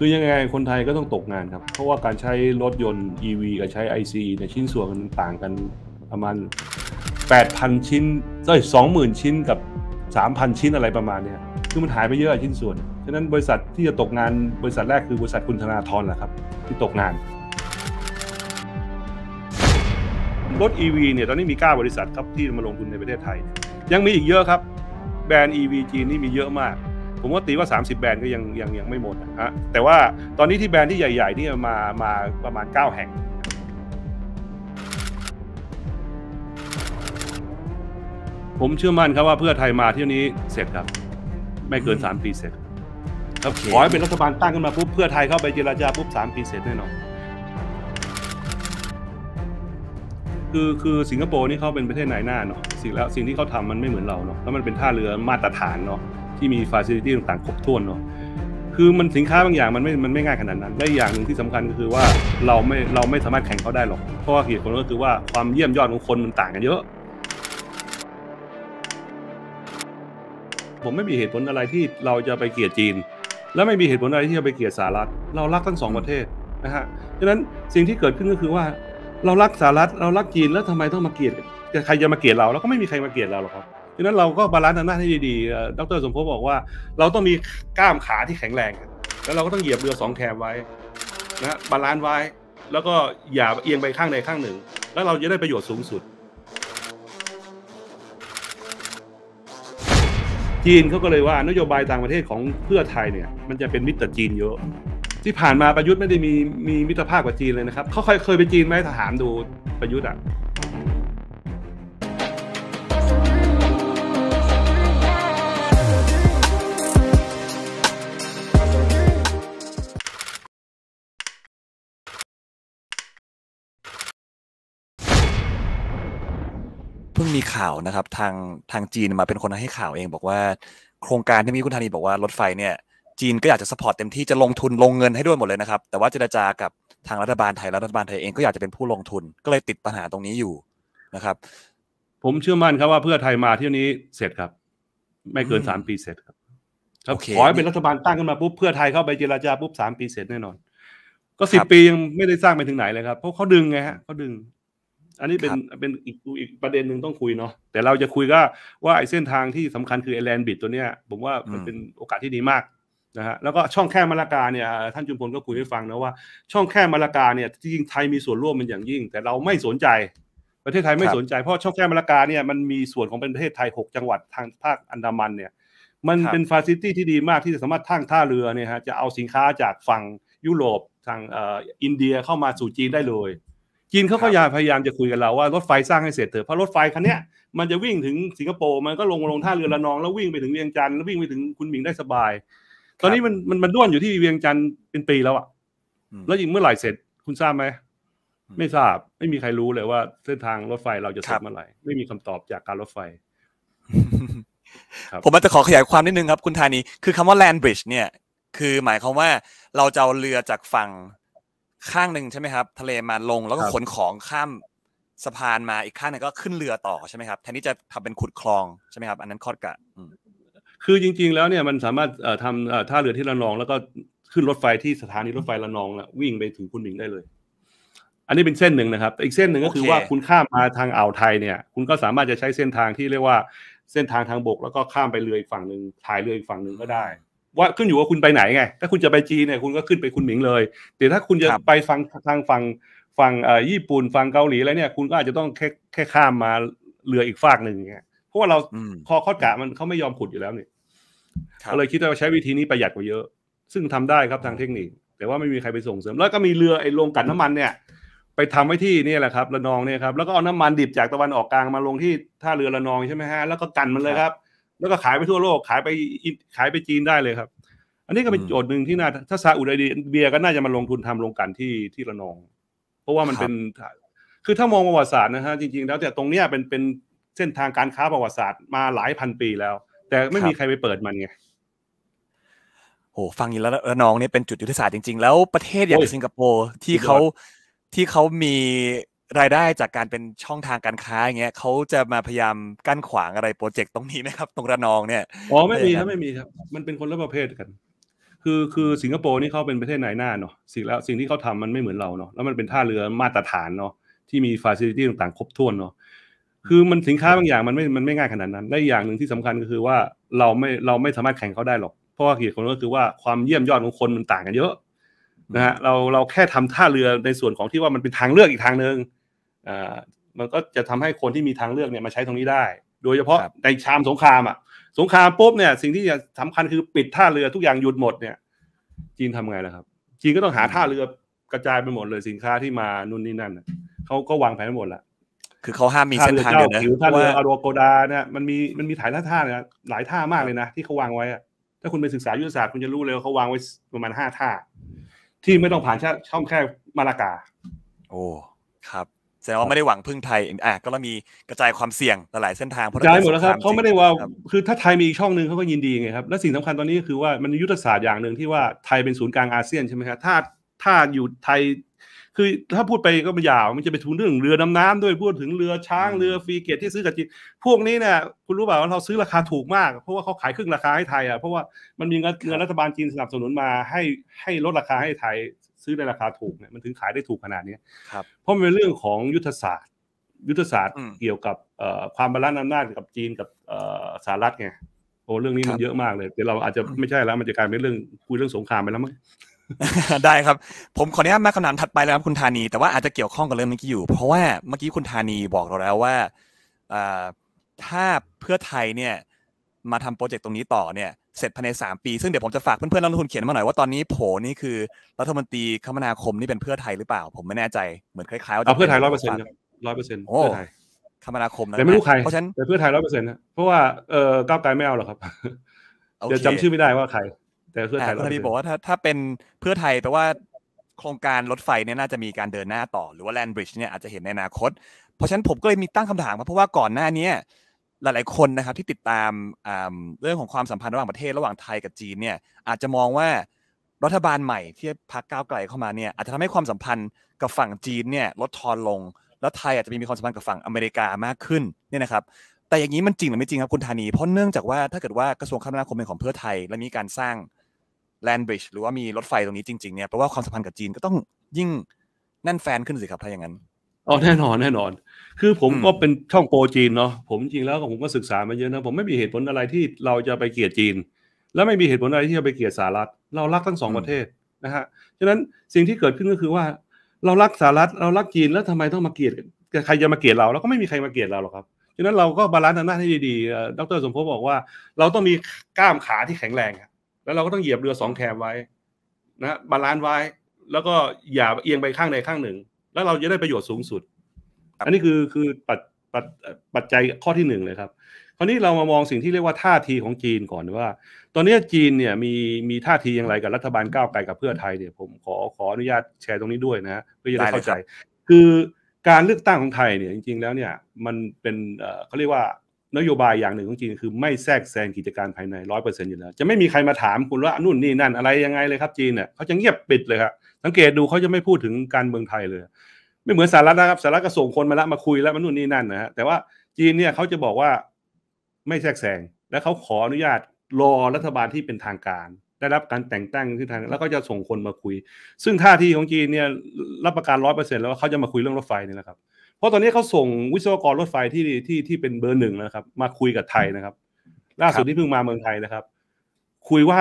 คือยังไงคนไทยก็ต้องตกงานครับ เพราะว่าการใช้รถยนต์ EV กับใช้ IC ในชิ้นส่วนมันต่างกันประมาณ 8,000 ชิ้นเอ้ย20,000 ชิ้นกับ 3,000 ชิ้นอะไรประมาณเนี่ยคือมันหายไปเยอะชิ้นส่วน ฉะนั้นบริษัทที่จะตกงานบริษัทแรกคือบริษัทคุณธนาธรแหละครับ ที่ตกงาน รถ EV เนี่ยตอนนี้มี9บริษัทครับที่มาลงทุนในประเทศไทยยังมีอีกเยอะครับ แบรนด์ EV จีนนี่มีเยอะมากผมว่าตีว่า 30 แบรนด์ก็ยังยังยังไม่หมดนะฮะแต่ว่าตอนนี้ที่แบรนด์ที่ใหญ่ๆนี่มามาประมาณ 9 แห่ง ผมเชื่อมั่นครับว่าเพื่อไทยมาเที่ยวนี้เสร็จครับ ไม่เกิน3ปีเสร็จครับขอให้เป็นรัฐบาลตั้งขึ้นมาปุ๊บเพื่อไทยเข้าไปเจรจาปุ๊บ3ปีเสร็จแน่นอนคือคือสิงคโปร์นี่เขาเป็นประเทศนายหน้าเนาะสิ่งแล้วสิ่งที่เขาทำมันไม่เหมือนเราเนาะแล้วมันเป็นท่าเรือมาตรฐานเนาะที่มีฟาซิลิตี้ต่างๆ ครบถ้วนเนาะคือมันสินค้าบางอย่างมันไม่มันไม่ง่ายขนาดนั้นและอย่างหนึ่งที่สำคัญก็คือว่าเราไม่เราไม่สามารถแข่งเขาได้หรอก เพราะเหตุผลก็คือว่าความเยี่ยมยอดของคนมันต่างกันเยอะ ผมไม่มีเหตุผลอะไรที่เราจะไปเกลียดจีน และไม่มีเหตุผลอะไรที่จะไปเกลียดสหรัฐ เรารักทั้งสองประเทศนะฮะฉะนั้นสิ่งที่เกิดขึ้นก็คือว่าเรารักสหรัฐเรารักจีนแล้วทำไมต้องมาเกลียดใครจะมาเกลียดเราแล้วก็ไม่มีใครมาเกลียดเราหรอกครับดังนั้นเราก็บาลานซ์อำนาจให้ดีๆดรสมภพบอกว่าเราต้องมีกล้ามขาที่แข็งแรง แล้วเราก็ต้องเหยียบเรือสองแคมไว้นะบาลานซ์ไว้ แล้วก็อย่าเอียงไปข้างใดข้างหนึ่ง แล้วเราจะได้ประโยชน์สูงสุด จีนเขาก็เลยว่านโยบายต่างประเทศของเพื่อไทยเนี่ยมันจะเป็นมิตรจีนเยอะ ที่ผ่านมาประยุทธ์ไม่ได้มีมีมิตรภาพกับจีนเลยนะครับเขาเคยเคยไปจีนไหมถามดูประยุทธ์อ่ะพิ่งมีข่าวนะครับทางทางจีนมาเป็นคนให้ข่าวเอง บอกว่า โครงการที่มีคุณธานีบอกว่ารถไฟเนี่ย จีนก็อยากจะสปอร์ตเต็มที่จะลงทุนลงเงินให้ด้วยหมดเลยนะครับ แต่ว่าเจรจากับทางรัฐบาลไทยรัฐบาลไทยเองก็อยากจะเป็นผู้ลงทุน ก็เลยติดปัญหาตรงนี้อยู่นะครับ ผมเชื่อมั่นครับว่าเพื่อไทยมาเที่ยวนี้เสร็จครับ ไม่เกินสามปีเสร็จครับครับขอให้เป็นรัฐบาลตั้งขึ้นมาปุ๊บเพื่อไทยเข้าไปเจรจาปุ๊บสามปีเสร็จแน่นอน ก็สิบปียังไม่ได้สร้างไปถึงไหนเลยครับเพราะเขาดึงไงฮะเขาดึงอันนี้เป็นเป็นอีกอีกประเด็นหนึ่งต้องคุยเนาะแต่เราจะคุยก็ว่าไอ้เส้นทางที่สำคัญคือไอแลนบิดตัวเนี้ยผมว่ามันเป็นโอกาสที่ดีมากนะฮะแล้วก็ช่องแคบมาลากาเนี่ยท่านจุนพลก็คุยให้ฟังนะว่า ช่องแคบมาลากาเนี่ยจริงไทยมีส่วนร่วมมันอย่างยิ่ง แต่เราไม่สนใจประเทศไทยไม่สนใจเพราะช่องแคบมาลากาเนี่ยมันมีส่วนของประเทศไทย 6 จังหวัดทางภาคอันดามันเนี่ยมัน เป็นฟาซิิตี้ที่ดีมากที่จะสามารถทั้งท่าเรือเนี่ยฮะจะเอาสินค้าจากฝั่งยุโรปทางอินเดียเข้ามาสู่จีนได้เลยจีนเขาามพยายามจะคุยกับเราว่ารถไฟสร้างให้เสร็จเถอะเพราะรถไฟคันนี้มันจะวิ่งถึงสิงคโปร์มันก็ลงลงท่าเรือละนอง แล้ววิ่งไปถึงเวียงจันทร์แล้ววิ่งไปถึงคุณหมิงได้สบาย ตอนนี้มันมันมันด้วนอยู่ที่เวียงจันทร์เป็นปีแล้วอะแล้วยิงเมื่อไหร่เสร็จ คุณทราบไหมไม่ทราบไม่มีใครรู้เลยว่า เส้นทางรถไฟเราจะเสร็จเมื่อไหร่ไม่มีคำตอบจากการรถไฟผมอาจจะขอขยายความนิดนึงครับ คุณธานีคือคำว่าแลนบริดจ์เนี่ย คือหมายความว่าเราจะเอาเรือจากฝั่งข้างหนึ่งใช่ไหมครับทะเลมาลง แล้วก็ขนของข้ามสะพานมาอีกข้างนึงก็ขึ้นเรือต่อใช่ไหมครับแทนที่จะทำเป็นขุดคลองใช่ไหมครับ อันนั้นคอดกะ คือจริง ๆ แล้วเนี่ยมันสามารถทำท่าเรือที่ระนอง แล้วก็ขึ้นรถไฟที่สถานีรถไฟระนองแล้ววิ่งไปถึงคุณหนิงได้เลย อันนี้เป็นเส้นหนึ่งนะครับอีกเส้นหนึ่งก็คือว่าคุณข้ามมาทางอ่าวไทยเนี่ยคุณก็สามารถจะใช้เส้นทางที่เรียกว่าเส้นทางทางบกแล้วก็ข้ามไปเรืออีกฝั่งหนึ่งถ่ายเรืออีกฝั่งหนึ่งก็ได้ว่าขึ้นอยู่ว่าคุณไปไหนไง ถ้าคุณจะไปจีนเนี่ยคุณก็ขึ้นไปคุณหมิงเลย แต่ถ้าคุณจะไปฟังทางฝั่งฝั่งญี่ปุ่นฝั่งเกาหลีแล้วเนี่ย คุณก็อาจจะต้องแค่แค่ข้ามมาเรืออีกฝากหนึ่งเงี้ยเพราะว่าเราคอคอดกะมันเขาไม่ยอมขุดอยู่แล้วเนี่ก็เลยคิดว่าใช้วิธีนี้ประหยัดกว่าเยอะ ซึ่งทำได้ครับทางเทคนิค แต่ว่าไม่มีใครไปส่งเสริม แล้วก็มีเรือไอ้โรงกันน้ำมันเนี่ย ไปทำไว้ที่นี่แหละครับ ระนองเนี่ยครับแล้วก็เอาน้ำมันดิบจากตะวันออกกลางมาลงที่ท่าเรือระนองใช่ไหมฮะแล้วก็กันมันเลยครับแล้วก็ขายไปทั่วโลกขายไปขายไปจีนได้เลยครับ อันนี้ก็เป็นโจทย์หนึ่งที่น่าถ้าซาอุดิอาระเบียก็น่าจะมาลงทุนทำโรงกันที่ที่ระนอง เพราะว่ามันเป็นคือถ้ามองประวัติศาสตร์นะฮะจริง ๆ แล้วแต่ตรงเนี้ยเป็นเป็นเส้นทางการค้าประวัติศาสตร์มาหลายพันปีแล้ว แต่ไม่มีใครไปเปิดมันไงโอ้ฟังอยกแล้วระนองเนี่ยเป็นจุดยุทธศาสตร์จริงๆแล้วประเทศอย่างสิงคโปร์ที่เขาที่เขามีรายได้จากการเป็นช่องทางการค้าอย่างเงี้ยเขาจะมาพยายามกั้นขวางอะไรโปรเจกต์ตรงนี้ไหมครับตรงระนองเนี่ยอ๋อไม่มีครับไม่มีครับ มันเป็นคนละประเภทกัน คือคือสิงคโปร์นี่เขาเป็นประเทศนายหน้าเนาะสิ่งแล้วสิ่งที่เขาทำมันไม่เหมือนเราเนาะแล้วมันเป็นท่าเรือมาตรฐานเนาะที่มีฟาซิลิตี้ต่างๆ ครบถ้วนเนาะคือมันสินค้าบางอย่างมันไม่มันไม่ง่ายขนาดนั้นและอย่างหนึ่งที่สำคัญก็คือว่าเราไม่เราไม่สามารถแข่งเขาได้หรอกเพราะว่าเหตุผลก็คือว่าความเยี่ยมยอดของคนมันต่างกันเยอะนะฮะเราเราแค่ทำท่าเรือในส่วนของที่ว่ามันเป็นทางเลือกอีกทางหนึ่งมันก็จะทำให้คนที่มีทางเลือกเนี่ยมาใช้ตรงนี้ได้ โดยเฉพาะในชามสงครามอ่ะ สงครามปุ๊บเนี่ยสิ่งที่จะสำคัญคือปิดท่าเรือทุกอย่างหยุดหมดเนี่ย จีนทำไงล่ะครับ จีนก็ต้องหาท่าเรือกระจายไปหมดเลยสินค้าที่มานู่นนี่นั่นเขาก็วางแผนหมดละ คือเขาห้ามมีเส้นทางเดียวนะท่าเรืออารโกดาเนี่ยมันมีมันมีถ่ายท่าท่าเนี่ยหลายท่ามากเลยนะ ที่เขาวางไว้ถ้าคุณไปศึกษายุทธศาสตร์คุณจะรู้เลยว่าเขาวางไว้ประมาณห้าท่า ที่ไม่ต้องผ่านช่องแค่มาลากา โอ้ ครับแสดงว่าไม่ได้หวังพึ่งไทยอ่ะ ก็เรามีกระจายความเสี่ยงหลายเส้นทาง เพราะจายหมดแล้วครับเขาไม่ได้ว่าคือถ้าไทยมีช่องหนึ่งเขาก็ยินดีไงครับ และสิ่งสำคัญตอนนี้ก็คือว่ามันยุทธศาสตร์อย่างหนึ่งที่ว่าไทยเป็นศูนย์กลางอาเซียนใช่ไหมครับ ถ้าถ้าอยู่ไทย คือถ้าพูดไปก็มันยาว มันจะไปทุนเรื่องเรือน้ำน้ำด้วย พูดถึงเรือช้าง เรือฟรีเกตที่ซื้อกับจีน พวกนี้เนี่ย คุณรู้เปล่าว่าเราซื้อราคาถูกมาก เพราะว่าเขาขายครึ่งราคาให้ไทยอ่ะ เพราะว่ามันมีเงินรัฐบาลจีนสนับสนุนมา ให้ให้ลดราคาให้ไทยซื้อในราคาถูกเนี่ยมันถึงขายได้ถูกขนาดนี้ เพราะมันเป็นเรื่องของยุทธศาสตร์ ยุทธศาสตร์เกี่ยวกับความบาลานซ์อำนาจกับจีนกับสหรัฐไงโอ้เรื่องนี้มันเยอะมากเลยเดี๋ยวเราอาจจะไม่ใช่แล้วมันจะกลายเป็นเรื่องคุยเรื่องสงครามไปแล้วมั้งได้ครับ ผมขออนุญาตมาคำถามถัดไปแล้วครับคุณธานีแต่ว่าอาจจะเกี่ยวข้องกับเรื่องเมื่อกี้อยู่ เพราะว่าเมื่อกี้คุณธานีบอกเราแล้วว่าถ้าเพื่อไทยเนี่ยมาทำโปรเจกต์ตรงนี้ต่อเนี่ยเสร็จภายใน3ปีซึ่งเดี๋ยวผมจะฝากเพื่อนๆ นักลงทุนเขียนมาหน่อยว่าตอนนี้โผนี่คือรัฐมนตรีคมนาคมนี่เป็นเพื่อไทยหรือเปล่า ผมไม่แน่ใจเหมือนคล้ายๆว่าเพื่อไทยร้อยเปอร์เซ็นต์ร้อยเปอร์เซ็นต์เพื่อไทยคมนาคมนะแต่ไม่รู้ใครเพราะฉะนั้นแต่เพื่อไทยร้อยเปอร์เซ็นต์นะเพราะว่าเออก้าวไกลไม่เอาหรอกครับเดี๋ยวจำชื่อไม่ได้ว่าใคร แต่เพื่อไทยคุณธีบอกว่าถ้าถ้าเป็นเพื่อไทยแปลว่าโครงการรถไฟเนี่ยน่าจะมีการเดินหน้าต่อหรือว่าแลนบริดจ์เนี่ยอาจจะเห็นในอนาคต เพราะฉะนั้นผมก็เลยมีตั้งคำถามมาเพราะว่าก่อนหน้านี้หลายๆ คนนะครับที่ติดตามเรื่องของความสัมพันธ์ระหว่างประเทศระหว่างไทยกับจีนเนี่ยอาจจะมองว่ารัฐบาลใหม่ที่พักก้าวไกลเข้ามาเนี่ยอาจจะทำให้ความสัมพันธ์กับฝั่งจีนเนี่ยลดทอนลง แล้วไทยอาจจะมีความสัมพันธ์กับฝั่งอเมริกามากขึ้นเนี่ยนะครับแต่อย่างนี้มันจริงหรือไม่จริงครับคุณธานี เพราะเนื่องจากว่าถ้าเกิดว่ากระทรวงคมนาคมเป็นของเพื่อไทยและมีการสร้างแลนบริดจ์หรือว่ามีรถไฟตรงนี้จริงๆเนี่ยแปลว่าความสัมพันธ์กับจีนก็ต้องยิ่งแน่นแฟนขึ้นสิครับถ้าอย่างนั้นอ๋อแน่นอนแน่นอน คือผมก็เป็นช่องโปรจีนเนาะ ผมจริงแล้วผมก็ศึกษามาเยอะนะ ผมไม่มีเหตุผลอะไรที่เราจะไปเกลียดจีน และไม่มีเหตุผลอะไรที่จะไปเกลียดสหรัฐ เรารักทั้งสองประเทศนะฮะ ฉะนั้นสิ่งที่เกิดขึ้นก็คือว่า เรารักสหรัฐเรารักจีนแล้วทำไมต้องมาเกลียดใครจะมาเกลียดเราแล้วก็ไม่มีใครมาเกลียดเราหรอกครับ ฉะนั้นเราก็บาลานซ์อำน้าจให้ดีๆดรสมภพบอกว่า เราต้องมีกล้ามขาที่แข็งแรงแล้วเราก็ต้องเหยียบเรือสองแคมไว้นะบาลานซ์ไว้ แล้วก็อย่าเอียงไปข้างใดข้างหนึ่งแล้วเราจะได้ประโยชน์สูงสุด อันนี้คือคือปัจปัปจจัยข้อที่หนึ่งเลยครับ คราวนี้เรามามองสิ่งที่เรียกว่าท่าทีของจีนก่อนว่า ตอนนี้จีนเนี่ยมีมีท่าทีอย่างไรกับรัฐบาลก้าวไกลกับเพื่อไทยเนี่ยผมขอขออนุญาตแชร์ตรงนี้ด้วยนะเพื่อจะได้เข้าใจ คือการเลือกตั้งของไทยเนี่ยจริง ๆ แล้วเนี่ยมันเป็นเขาเรียกว่านโยบายอย่างหนึ่งของจีนคือไม่แทรกแซงกิจการภายในร้อยเปอร์เซ็นต์อยู่แล้วจะไม่มีใครมาถามคุณว่านู่นนี่นั่นอะไรยังไงเลยครับจีนเนี่ยเขาจะเงียบปิดเลยครับสังเกตดูเขาจะไม่พูดถึงการเมืองไทยเลย ไม่เหมือนสหรัฐนะครับสหรัฐก็ส่งคนมาละมาคุยแล้วมันนู่นนี่นั่นนะฮะแต่ว่าจีนเนี่ยเขาจะบอกว่าไม่แทรกแซงและเขาขออนุญาตรอรัฐบาลที่เป็นทางการ ได้รับการแต่งตั้งที่ทางแล้วก็จะส่งคนมาคุย ซึ่งท่าทีของจีนเนี่ยรับประกันร้อยเปอร์เซ็นต์แล้วว่าเขาจะมาคุยเรื่องรถไฟนี่แหละครับ เพราะตอนนี้เขาส่งวิศวกรรถไฟที่ที่ที่เป็นเบอร์หนึ่งนะครับ มาคุยกับไทยนะครับล่าสุดที่เพิ่งมาเมืองไทยนะครับ คุยว่า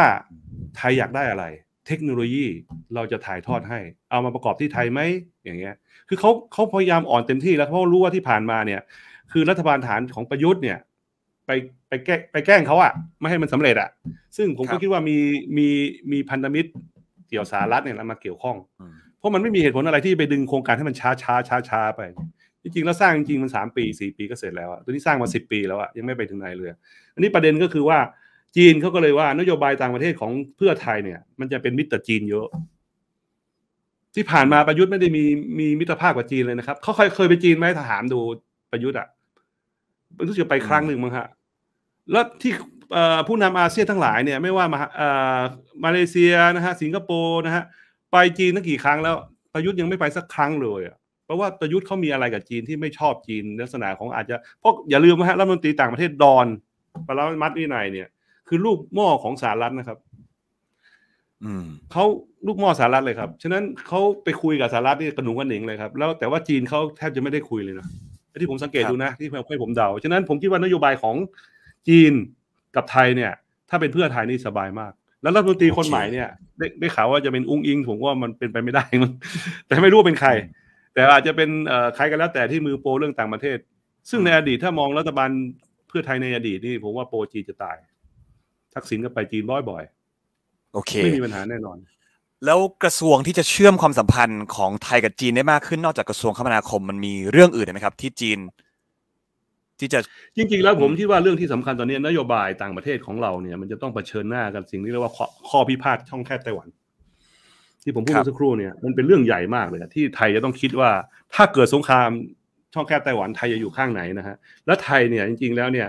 ไทยอยากได้อะไรเทคโนโลยีเราจะถ่ายทอดให้ เอามาประกอบที่ไทยไหมอย่างเงี้ยคือเขาเขาพยายามอ่อนเต็มที่แล้วเพราะรู้ว่าที่ผ่านมาเนี่ย คือรัฐบาลฐานของประยุทธ์เนี่ยไปไปแก้ไปแกล้งเขาอะไม่ให้มันสำเร็จอะซึ่งผมก็คิดว่ามีมีมีพันธมิตรเกี่ยวสารัฐเนี่ยมาเกี่ยวข้องเพราะมันไม่มีเหตุผลอะไรที่ไปดึงโครงการให้มันช้าช้าช้าช้าไปจริงๆแล้วสร้างจริงๆมันสามปีสี่ปีก็เสร็จแล้วตัวนี้สร้างมาสิบปีแล้วอะยังไม่ไปถึงไหนเลยอันนี้ประเด็นก็คือว่าจีนเขาก็เลยว่านโยบายต่างประเทศของเพื่อไทยเนี่ย มันจะเป็นมิตรจีนเยอะที่ผ่านมาประยุทธ์ไม่ได้มีมีมิตรภาพกับจีนเลยนะครับเขาเคยเคยไปจีนไหมถามดูประยุทธ์อ่ะรู้สึกไปครั้งหนึ่งมั้งฮะแล้วที่ผู้นำอาเซียนทั้งหลายเนี่ย ไม่ว่ามามาเลเซียนะฮะสิงคโปร์นะฮะ ไปจีนตั้งกี่ครั้งแล้วประยุทธ์ยังไม่ไปสักครั้งเลยอ่ะเพราะว่าประยุทธ์เขามีอะไรกับจีนที่ไม่ชอบจีน ลักษณะของอาจจะเพราะอย่าลืมนะฮะรัฐมนตรีต่างประเทศดอนปรมัดวินัยเนี่ยคือลูกหม้อของสารัฐนะครับเขาลูกหม้อสารัฐเลยครับ ฉะนั้นเขาไปคุยกับสารัฐนี่กระหนุงกันหนิงเลยครับ แล้วแต่ว่าจีนเขาแทบจะไม่ได้คุยเลยนะที่ผมสังเกตดูนะ ที่ให้ผมเดา ฉะนั้นผมคิดว่านโยบายของจีนกับไทยเนี่ย ถ้าเป็นเพื่อไทยนี่สบายมาก แล้วรัฐมนตรีคนใหม่เนี่ยได้ได้ข่าวว่าจะเป็นอุ้งอิง ผมว่ามันเป็นไปไม่ได้มั้งแต่ไม่รู้เป็นใคร แต่อาจจะเป็นใครกันแล้ว แต่ที่มือโปรเรื่องต่างประเทศ ซึ่งในอดีตถ้ามองรัฐบาลเพื่อไทยในอดีตนี่ผมว่าโปรจีจะตายทักษิณก็ไปจีนบ่อยๆ โอเค ไม่มีปัญหาแน่นอน แล้วกระทรวงที่จะเชื่อมความสัมพันธ์ของไทยกับจีนได้มากขึ้น นอกจากกระทรวงคมนาคมมันมีเรื่องอื่นไหมครับ ที่จีน ที่จะ จริงๆแล้วผมคิดว่าเรื่องที่สำคัญตอนนี้ นโยบายต่างประเทศของเราเนี่ย มันจะต้องเผชิญหน้ากับสิ่งที่เรียกว่าข้อพิพาทช่องแคบไต้หวัน ที่ผมพูดเมื่อสักครู่เนี่ยมันเป็นเรื่องใหญ่มากเลยที่ไทยจะต้องคิดว่าถ้าเกิดสงครามช่องแคบไต้หวัน ไทยจะอยู่ข้างไหนนะฮะและไทยเนี่ย จริงๆ แล้วเนี่ย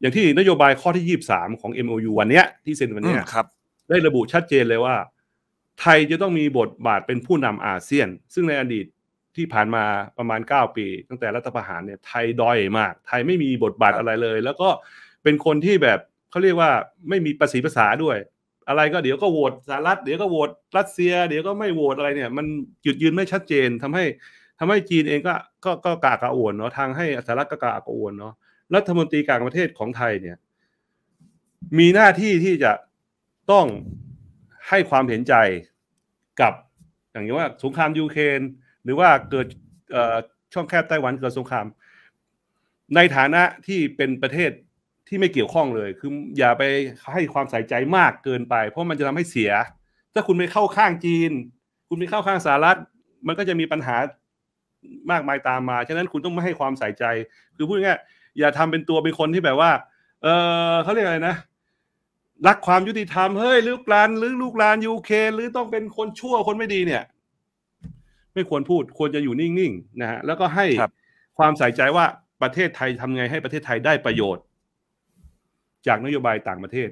อย่างที่นโยบายข้อที่ยี่บสามของ MOU วันเนี้ยที่เซ็นวันเนี้ยครับได้ระบุชัดเจนเลยว่า ไทยจะต้องมีบทบาทเป็นผู้นำอาเซียน ซึ่งในอดีตที่ผ่านมาประมาณ 9 ปีตั้งแต่รัฐประหารเนี่ย ไทยด้อยมาก ไทยไม่มีบทบาทอะไรเลย แล้วก็เป็นคนที่แบบเขาเรียกว่าไม่มีภาษีภาษาด้วยอะไรก็เดี๋ยวก็โหวตสหรัฐ เดี๋ยวก็โหวตรัสเซีย เดี๋ยวก็ไม่โหวตอะไรเนี่ย มันจุดยืนไม่ชัดเจนทำให้ทำให้จีนเองก็ก็ก็กากระอ่วนเนาะทางให้สหรัฐก็กากระอ่วนเนาะรัฐมนตรีกลางประเทศของไทยเนี่ยมีหน้าที่ที่จะต้องให้ความเห็นใจกับอย่างนี้ว่า สงครามยูเครนหรือว่าเกิดช่องแคบไต้หวันเกิดสงคราม ในฐานะที่เป็นประเทศที่ไม่เกี่ยวข้องเลย คืออย่าไปให้ความใส่ใจมากเกินไป เพราะมันจะทำให้เสีย ถ้าคุณไปเข้าข้างจีน คุณไปเข้าข้างสหรัฐ มันก็จะมีปัญหามากมายตามมาฉะนั้นคุณต้องไม่ให้ความใส่ใจคือพูดง่ายอย่าทำเป็นตัว เป็นคนที่แบบว่า เออเขาเรียกอะไรนะ รักความยุติธรรมเฮ้ยลูกลานหรือลูกลานยูเคหรือต้องเป็นคนชั่วคนไม่ดีเนี่ย ไม่ควรพูดควรจะอยู่นิ่งๆนะฮะแล้วก็ให้ความใส่ใจว่าประเทศไทยทำไงให้ประเทศไทยได้ประโยชน์ จากนโยบายต่างประเทศ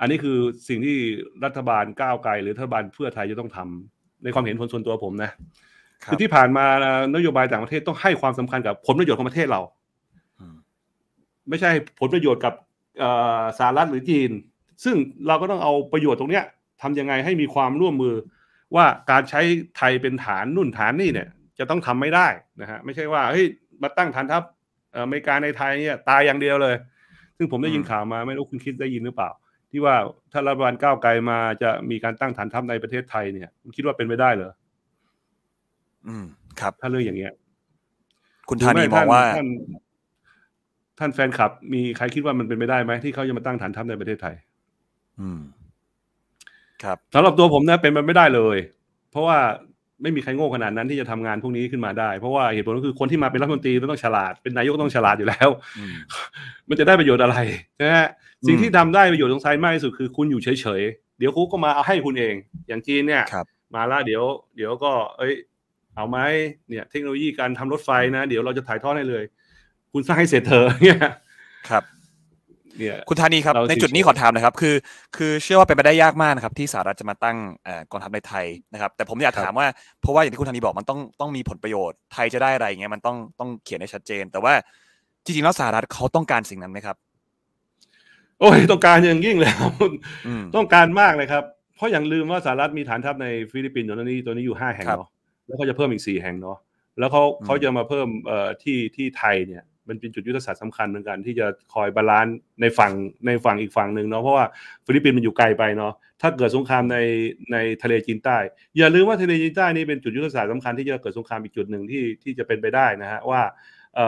อันนี้คือสิ่งที่รัฐบาลก้าวไกล หรือรัฐบาลเพื่อไทยจะต้องทำ ในความเห็นคนส่วนตัวผมนะคือที่ผ่านมานโยบายต่างประเทศต้องให้ความสำคัญกับผลประโยชน์ของประเทศเราไม่ใช่ผลประโยชน์กับสหรัฐหรือจีน ซึ่งเราก็ต้องเอาประโยชน์ตรงเนี้ยทำยังไงให้มีความร่วมมือ ว่าการใช้ไทยเป็นฐานนุ่นฐานนี่เนี่ย จะต้องทำไม่ได้นะฮะไม่ใช่ว่าเฮ้ยมาตั้งฐานทัพอเมริกาในไทยเนี่ย ตายอย่างเดียวเลย ซึ่งผมได้ยินข่าวมาไม่รู้คุณคิดได้ยินหรือเปล่า ที่ว่าถ้ารัฐบาลก้าวไกลมาจะมีการตั้งฐานทัพในประเทศไทยเนี่ยคิดว่าเป็นไปได้เหรออืม ครับ ถ้าเรื่องอย่างเงี้ยคุณธานีมอกว่าท่านแฟนคลับ มีใครคิดว่ามันเป็นไปได้ไหมที่เขาจะมาตั้งฐานทัพในประเทศไทย อืม ครับสำหรับตัวผมนะเป็นไปไม่ได้เลย เพราะว่าไม่มีใครโง่ขนาดนั้นที่จะทำงานพวกนี้ขึ้นมาได้เพราะว่าเหตุผลก็คือคนที่มาเป็นรัฐมนตรีต้องฉลาดเป็นนายกต้องฉลาดอยู่แล้วมันจะได้ประโยชน์อะไรนะฮะสิ่งที่ทำได้ประโยชน์ตรงไซมากที่สุดคือ คุณอยู่เฉยๆเดี๋ยวคุกก็มาเอาให้คุณเอง อย่างจีนเนี่ยมาละเดี๋ยวเดี๋ยวก็เอ้ย เอาไหมเนี่ยเทคโนโลยีการทำรถไฟนะ เดี๋ยวเราจะถ่ายทอดให้เลยคุณสร้างให้เสร็จเธอเนี่ยครับคุณธานีครับ ในจุดนี้ขอถามนะครับคือ คือเชื่อว่าเป็นไปได้ยากมากนะครับ ที่สหรัฐจะมาตั้งกองทัพในไทยนะครับ แต่ผมอยากถามว่าเพราะว่าอย่างที่คุณธานีบอกมันต้องต้องมีผลประโยชน์ไทยจะได้อะไรเงี้ยมันต้องต้องเขียนให้ชัดเจน แต่ว่าจริงๆแล้วสหรัฐเขาต้องการสิ่งนั้นไหมครับ โอ้ยต้องการอย่างยิ่งแล้วต้องการมากเลยครับ เพราะอย่างลืมว่าสหรัฐมีฐานทัพในฟิลิปปินส์ตอนนี้ตัวนี้อยู่ห้าแห่งเนาะแล้วก็จะเพิ่มอีกสี่แห่งเนาะแล้วเขาเขาจะมาเพิ่มเอ่อที่ที่ไทย เนี่ยมันเป็นจุดยุทธศาสตร์สำคัญเหมือนกันที่จะคอยบาลานซ์ในฝั่งในฝั่งอีกฝั่งหนึ่งเนาะเพราะว่าฟิลิปปินส์มันอยู่ไกลไปเนาะถ้าเกิดสงครามในในทะเลจีนใต้อย่าลืมว่าทะเลจีนใต้นี่เป็นจุดยุทธศาสตร์สำคัญที่จะเกิดสงครามอีกจุดหนึ่งที่ที่จะเป็นไปได้นะฮะว่า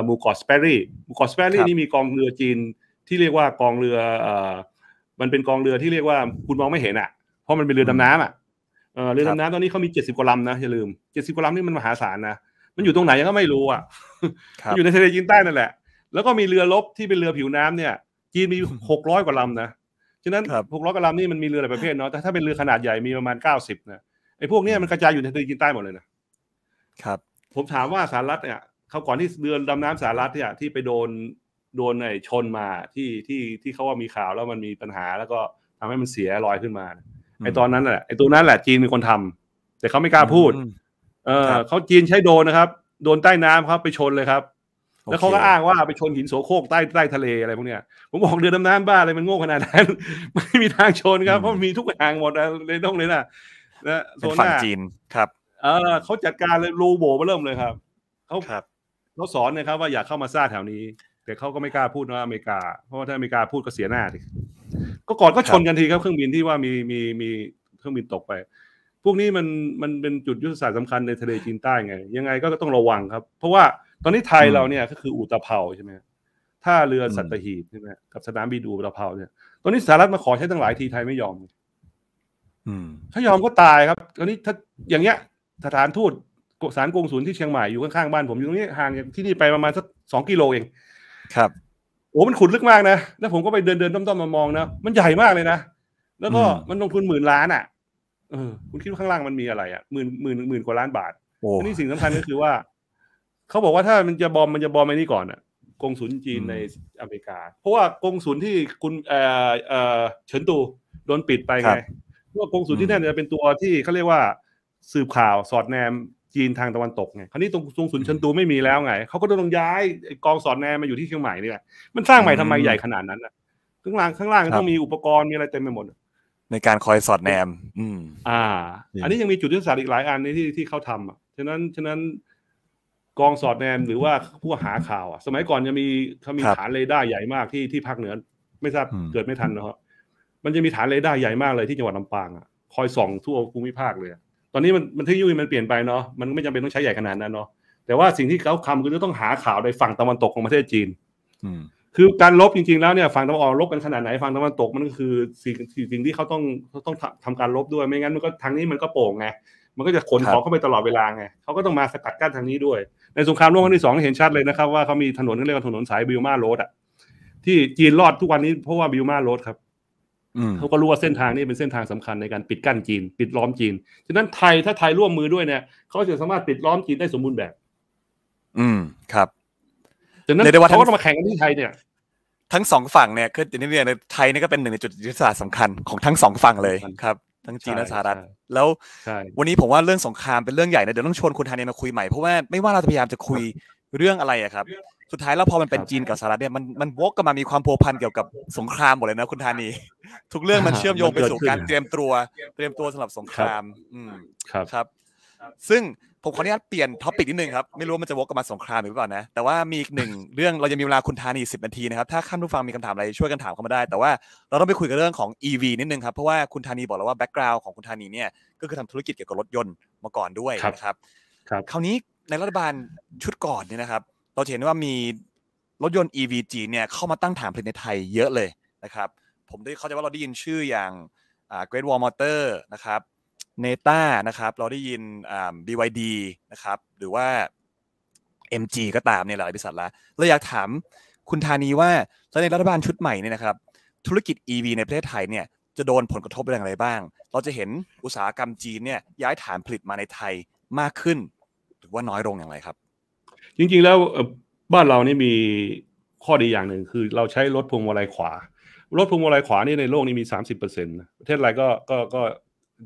หมู่เกาะสเปรรี่หมู่เกาะสเปรี่นี่มีกองเรือจีนที่เรียกว่ากองเรือเอ่อมันเป็นกองเรือที่เรียกว่าคุณมองไม่เห็นอ่ะเพราะมันเป็นเรือดำน้ำอ่ะเรือดำน้ำตอนนี้เขามีเจ็ดสิบกว่าลำนะอย่าลืมเจ็ดสิบกว่าลำนี่มันมหาศาลนะมันอยู่ตรงไหนยังก็ไม่รู้อ่ะมันอยู่ในทะเลจีนใต้นั่นแหละ แล้วก็มีเรือรบที่เป็นเรือผิวน้ำเนี่ย จีนมีหกร้อยกว่าลำนะ ฉะนั้นหกร้อยกว่าลำนี่มันมีเรือหลายประเภทเนาะ แต่ถ้าเป็นเรือขนาดใหญ่มีประมาณเก้าสิบนะ ไอ้พวกนี้มันกระจายอยู่ในทะเลจีนใต้หมดเลยนะ ครับ ผมถามว่าสารัฐเนี่ย เขาก่อนที่เรือดำน้ำสารัฐเนี่ยที่ไปโดนโดนไอ้ชนมาที่ที่ที่เขาว่ามีข่าวแล้วมันมีปัญหาแล้วก็ทำให้มันเสียรอยขึ้นมา ไอ้ตอนนั้นแหละไอ้ตัวนั้นแหละจีนเป็นคนทำ แต่เขาไม่กล้าพูดเออเขาจีนใช้โดนนะครับโดนใต้น้ำครับ ไปชนเลยครับแล้วเขาก็อ้างว่าไปชนหินโสโครกใต้ใต้ทะเลอะไรพวกเนี้ย ผมบอกเรือดำน้ำบ้าอะไรมันโง่ขนาดนั้น ไม่มีทางชนครับเพราะมีทุกอย่างหมดเลยต้องเลยนะนะโซนฝั่งจีนครับเออเขาจัดการเลยรูโบมาเริ่มเลยครับเขาเขาสอนนะครับ ว่าอยากเข้ามาซ่าแถวนี้ แต่เขาก็ไม่กล้าพูดว่าอเมริกาเพราะว่าถ้าอเมริกาพูดก็เสียหน้าทีก็ก่อนก็ชนกันทีครับเครื่องบินที่ว่ามีมีมีเครื่องบินตกไปพวกนี้มันมันเป็นจุดยุทธศาสตร์สำคัญในทะเลจีนใต้ไงยังไงก็ต้องระวังครับ เพราะว่าตอนนี้ไทยเราเนี่ยก็คืออุตภเปาใช่ไหมท่าเรือสัตหีบใช่ไหมกับสนามบินอุตภเปาเนี่ยตอนนี้สหรัฐมาขอใช้ตั้งหลายทีไทยไม่ยอม ถ้ายอมก็ตายครับตอนนี้ถ้าอย่างเงี้ยสถานทูตสารกงศูนย์ที่เชียงใหม่อยู่ข้างๆบ้านผม อยู่ตรงนี้ห่างจากที่นี่ไปประมาณสักสองกิโลเอง ครับโอ้มันขุดลึกมากนะ แล้วผมก็ไปเดินเดินต้อมๆมามองนะมันใหญ่มากเลยนะแล้วก็มันลงทุนหมื่นล้านอ่ะเออคุณคิดว่าข้างล่างมันมีอะไรอ่ะหมื่นหมื่นหมื่นกว่าล้านบาท นี่สิ่งสำคัญก็คือว่าเขาบอกว่าถ้ามันจะบอมมันจะบอมไอ้นี่ก่อนอ่ะกงสุ์จีนในอเมริกา เพราะว่ากงสุ์ที่คุณเอ่อเอ่อเฉินตูโดนปิดไปไงเพราะว่ากงสุ์ที่นั่นจะเป็นตัวที่เขาเรียกว่าสืบข่าวสอดแนมจีนทางตะวันตกไงคราวนี้ตรงตรงสุนเฉินตูไม่มีแล้วไงเขาก็ต้องย้ายกองสอดแนมมาอยู่ที่เชียงใหม่นี่แหละมันสร้างใหม่ทำไมใหญ่ขนาดนั้น่ะข้างล่างข้างล่างต้องมีอุปกรณ์มีอะไรเต็มไปหมดในการคอยสอดแนม อืม อ่า อันนี้ยังมีจุดยุทธศาสตร์อีกหลายอันนที่ที่เขาทำอ่ะ ฉะนั้น ฉะนั้นกองสอดแนมหรือว่าผู้หาข่าวอ่ะ สมัยก่อนจะมีเขามีฐานเรดาร์ใหญ่มากที่ที่ภาคเหนือไม่ทราบเกิดไม่ทันนะครับมันจะมีฐานเรดาร์ใหญ่มากเลยที่จังหวัดลำปางอ่ะ คอยส่อง ทั่วภูมิภาคเลย ตอนนี้มันมันเทคโนโลยีมันเปลี่ยนไปเนาะ มันไม่จำเป็นต้องใช้ใหญ่ขนาดนั้นเนาะ แต่ว่าสิ่งที่เขาทำคือต้องหาข่าวในฝั่งตะวันตกของประเทศจีน อืคือการลบจริงๆแล้วเนี่ยฝั่งตะวันออกลบกันขนาดไหนฝั่งตะวันตกมันก็คือสิ่งสิ่งที่เขาต้องต้องทำการลบด้วยไม่งั้นมันก็ทางนี้มันก็โป่งไงมันก็จะขนของเข้าไปตลอดเวลาไงเขาก็ต้องมาสกัดกั้นทางนี้ด้วย ในสงครามโลกครั้งที่สองเห็นชัดเลยนะครับ ว่าเขามีถนนเรียกว่าถนนสายบิลมาโรดอ่ะที่จีนรอดทุกวันนี้เพราะว่าบิลมาโรดครับเขาก็รู้ว่าเส้นทางนี้เป็นเส้นทางสำคัญในการปิดกั้นจีน ปิดล้อมจีนฉะนั้นไทยถ้าไทยร่วมมือด้วยเนี่ยเขาจะสามารถปิดล้อมจีนได้สมบูรณ์แบบ อืมครับจนนั้นเขาก็ต้องมาแข่งกันที่ไทยเนี่ย ทั้งสองฝั่งเนี่ยคืออย่างที่เรียนไทยนี่ก็เป็นหนึ่งในจุดยุทธศาสตร์สำคัญของทั้งสองฝั่งเลยครับ ทั้งจีนและสหรัฐแล้ววันนี้ผมว่าเรื่องสงครามเป็นเรื่องใหญ่นะเดี๋ยวต้องชวนคุณธานีมาคุยใหม่เพราะว่าไม่ว่าเราจะพยายามจะคุยเรื่องอะไรอะครับ สุดท้ายแล้วพอมันเป็นจีนกับสหรัฐเนี่ยมันมันวกกันมามีความพผพันเกี่ยวกับสงครามหมดเลยนะคุณธานีทุกเรื่องมันเชื่อมโยงไปสู่การเตรียมตัว เตรียมตัวสำหรับสงคราม อืมครับซึ่งผมขออนุญาตเปลี่ยนท็อปิกนิดนึงครับไม่รู้มันจะวกกลับมาสงครามหรือเปล่านะ แต่ว่ามีอีกหนึ่งเรื่องเราจะมีเวลาคุณธานีสิบนาทีนะครับถ้าข้ามผู้ฟังมีคำถามอะไรช่วยกันถามเข้ามาได้ แต่ว่าเราต้องไปคุยกันเรื่องของ e ีนิดนึงครับเพราะว่าคุณธานีบอกแล้วว่าแบ็กกราวน์ของคุณธานีเนี่ยก็คือทำธุรกิจเกี่ยวกับรถยนต์มาก่อนด้วยนะครับครับ คราวนี้ในรัฐบาลชุดก่อนเนี่ยนะครับเราเห็นว่ามีรถยนต์ EV จีเนี่ยเข้ามาตั้งฐานผลิตในไทยเยอะเลยนะครับ ผมได้เข้าใจว่าเราได้ยินชื่ออย่างเกรดวอลมอเตอร์นะครับเนต้านะครับเราได้ยินียดีนะครับหรือว่า MG ก็ตามเนี่ยหลายบริษัทละเราอยากถามคุณธานีว่าแล้วในรัฐบาลชุดใหม่เนี่ยนะครับ ธุรกิจ EV ในประเทศไทยเนี่ยจะโดนผลกระทบอย่องะไรบ้าง เราจะเห็นอุตสาหกรรมจีนเนี่ยย้ายฐานผลิตมาในไทยมากขึ้น หรือว่าน้อยลงอย่างไรครับ จริงๆแล้วบ้านเรานี่มีข้อดีอย่างหนึ่ง คือเราใช้รถพวงมาลัยขวา รถพวงมาลัยขวานี่ในโลกนี้มี 30%ประเทศอะไรก็ก็ก็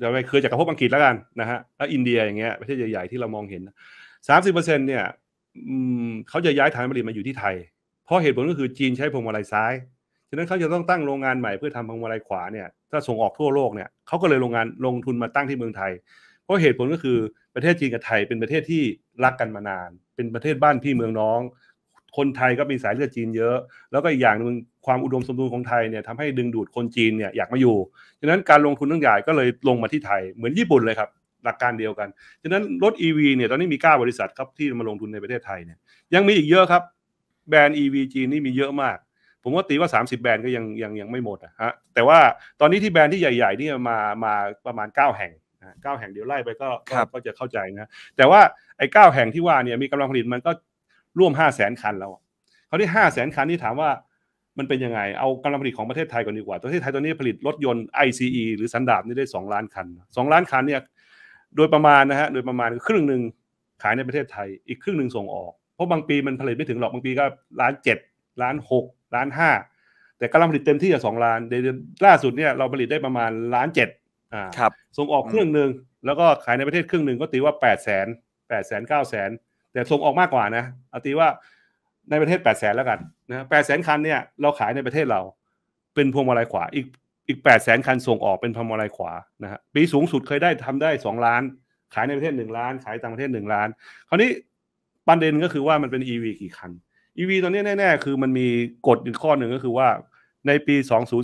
จะไ่เคยจากกระพบอังกฤษแล้วกันนะฮะแล้วอินเดียอย่างเงี้ยประเทศใหญ่ๆที่เรามองเห็นสามสิบเปอร์เซ็นเนี่ยเขาจะย้ายฐานผลิตมาอยู่ที่ไทย เพราะเหตุผลก็คือจีนใช้พวงมาลัยซ้าย ฉะนั้นเขาจะต้องตั้งโรงงานใหม่เพื่อทำพวงมาลัยขวาเนี่ยถ้าส่งออกทั่วโลกเนี่ยเขาก็เลยโรงงานลงทุนมาตั้งที่เมืองไทย เพราะเหตุผลก็คือประเทศจีนกับไทยเป็นประเทศที่รักกันมานาน เป็นประเทศบ้านพี่เมืองน้องคนไทยก็มีสายเลือดจีนเยอะ แล้วก็อีกอย่างหนึ่งความอุดมสมบูรณ์ของไทยเนี่ยทำให้ดึงดูดคนจีนเนี่ยอยากมาอยู่ ฉะนั้นการลงทุนทั้งใหญ่ก็เลยลงมาที่ไทย เหมือนญี่ปุ่นเลยครับ หลักการเดียวกัน ฉะนั้นรถ e ีเนี่ยตอนนี้มี9บริษัทครับที่มาลงทุนในประเทศไทยเนี่ยยังมีอีกเยอะครับ แบรนด์ e ีจีนนี่มีเยอะมาก ผมว่าตีว่า 30 แบรนด์ก็ยังยังยังไม่หมดนะฮะแต่ว่าตอนนี้ที่แบรนด์ที่ใหญ่ๆนี่มามาประมาณ 9 แห่งเก้าแห่งเดี๋ยวไล่ไปก็ก็จะเข้าใจนะแต่ว่าไอ้าแห่งที่ว่าเนี่ยมีกำลังผลิตมันก็ร่วมห้าแสนคันแล้วเขานี้ห้าแสนคันนี่ถามว่ามันเป็นยังไง เอากำลังผลิตของประเทศไทยก่อนดีกว่าประเทศไทยตอนนี้ผลิตรถยนต์ ICE หรือสันดาปนี่ได้ 2 ล้านคัน 2 ล้านคันเนี่ย โดยประมาณนะฮะ โดยประมาณครึ่งหนึ่งขายในประเทศไทย อีกครึ่งหนึ่งส่งออก เพราะบางปีมันผลิตไม่ถึงหรอก บางปีก็ล้านเจ็ดล้านหกล้านห้าแต่กำลังผลิตเต็มที่จะสองล้านเดือนล่าสุดเนี่ยเราผลิตได้ประมาณล้านเจ็ดอ่า ส่งออกครึ่งหนึ่ง แล้วก็ขายในประเทศครึ่งหนึ่งก็ตีว่าแปดแสนแปดแสนเก้าแสนแต่ส่งออกมากกว่านะเอาตีว่าในประเทศ8ปดแสนแล้วกันนะแปดแสนคันเนี่ยเราขายในประเทศเราเป็นพวงมาลัยขวาอีกอีกแปดแสนคันส่งออกเป็นพวงมาลัยขวานะฮะปีสูงสุดเคยได้ทำได้สองล้าน ขายในประเทศหนึ่งล้าน ขายต่างประเทศหนึ่งล้าน คราวนี้ประเด็นก็คือว่ามันเป็น EV กี่คัน EV ตอนนี้แน่ๆคือมันมีกฎอีกข้อหนึ่งก็คือว่าในปี